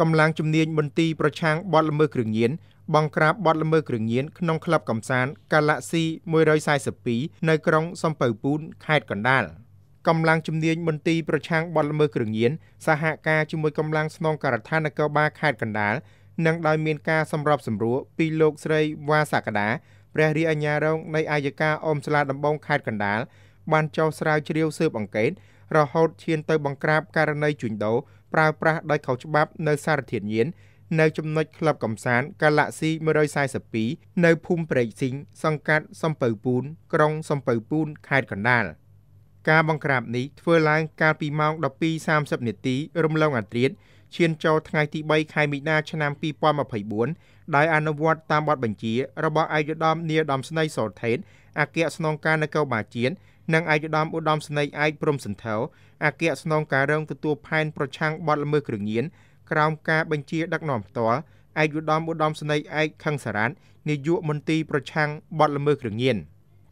កម្លាំងជំនាញមន្ទីរប្រឆាំងបទល្មើសគ្រឿងញៀនបង្ក្រាបបទល្មើសគ្រឿងញៀនក្នុងក្លឹបកំសាន្ត Galaxy 142នៅក្រុងសំពៅពូនខេត្តកណ្ដាលកម្លាំងជំនាញមន្ទីរប្រឆាំងបទល្មើសគ្រឿងញៀនសហការជាមួយកម្លាំងស្នងការដ្ឋាននគរបាលខេត្តកណ្ដាលនិងដោយមានការសម្របសម្រួលពីលោកស្រីវ៉ាសាកដាព្រះរាជអាជ្ញារងនៃអាយកាអមស្លាដំបងខេត្តកណ្ដាលបានចោទស្រាវជ្រាវស៊ើបអង្កេតរហូតឈានទៅបង្ក្រាបករណីជួញដូរប្រើប្រាស់ដោយខុសច្បាប់នៅសារធាតុញៀននៅចំណុចក្លឹបកំសាន្ត Galaxy 142នៅភូមិព្រែកស៊ីងសង្កាត់សំពៅពូនក្រុងសំពៅពូនខេត្តកណ្ដាល ការបង្ក្រាបនេះធ្វើឡើងកាលពីម៉ោង12:30នាទីរំលងអាធ្រាត្រឈានចូលថ្ងៃទី3ខែមីនាឆ្នាំ2024ដោយអនុវត្តតាមបទបញ្ជារបស់ឯកឧត្តមនាយឧត្តមស្នីសរថេនអគ្គស្នងការនគរបាលជាតិនិងឯកឧត្តមឧត្តមសេនីយ៍ឯកព្រំសន្ធោអគ្គស្នងការរងទទួលផែនប្រឆាំងបទល្មើសគ្រឿងញៀនក្រោមការបញ្ជាដឹកនាំផ្ទាល់ឯកឧត្តមឧត្តមសេនីយ៍ឯកខឹងសារ៉ាត់នាយក មន្ទីរប្រឆាំងបទល្មើសគ្រឿងញៀន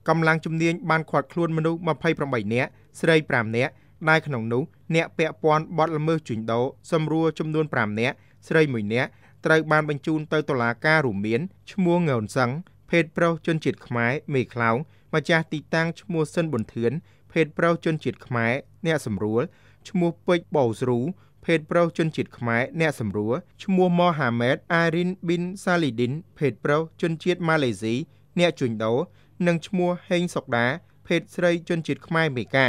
កម្លាំងជំនាញបានឃាត់ខ្លួនមនុស្ស28នាក់ស្រី5នាក់ដែលក្នុងនោះអ្នក ពាក់ព័ន្ធបទល្មើសជួញដូរសម្រួលចំនួន5នាក់ស្រី1នាក់ត្រូវបានបញ្ជូនទៅតុលាការរួមមានឈ្មោះងឿនសឹងភេទប្រុសជនជាតិខ្មែរមេខ្លោងម្ចាស់ទីតាំងឈ្មោះស៊ិនប៊ុនធឿនភេទប្រុសជនជាតិខ្មែរអ្នកសម្រួល ឈ្មោះពេជ្របោស្រូភេទប្រុសជនជាតិខ្មែរអ្នកសម្រួលឈ្មោះម៉ូហាម៉េតអារីនប៊ីនសាលីឌីនភេទប្រុសជនជាតិម៉ាឡេស៊ីអ្នកជួញដូរនិងឈ្មោះហេងសុកដាភេទស្រី ជនជាតិខ្មែរមេកា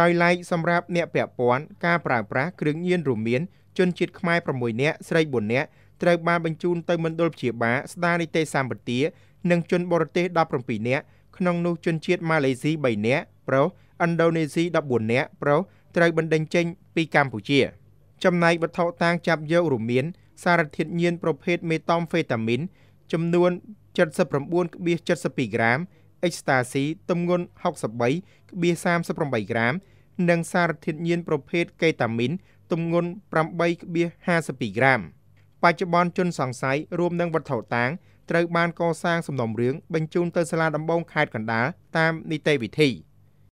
ដោយឡែកសម្រាប់អ្នកពាក់ព័ន្ធការប្រើប្រាស់គ្រឿងញៀនរួមមានជនជាតិខ្មែរ6នាក់ស្រី4នាក់ត្រូវបានបញ្ជូនទៅមណ្ឌលព្យាបាលស្ដារនីតិសម្បទានិងជនបរទេស17នាក់ក្នុងនោះជនជាតិម៉ាឡេស៊ី3នាក់ប្រុសឥណ្ឌូនេស៊ី14នាក់ប្រុសត្រូវបណ្តេញចេញពីកម្ពុជា ចំណែកវត្ថុតាងចាប់យករួមមានសារធាតុញៀនប្រភេទមេតំហ្វេតាមីនចំនួន79.72ក្រាមអេកស្តាស៊ីទម្ងន់63.38ក្រាមនិងសារធាតុញៀនប្រភេទកេតាមីនទម្ងន់8.52ក្រាមបច្ចុប្បន្នជនសង្ស័យរួមនឹងវត្ថុតាងត្រូវបានកសាងសំណុំរឿងបញ្ជូនទៅសាលាដំបងខេត្តកណ្ដាលតាមនីតិវិធី។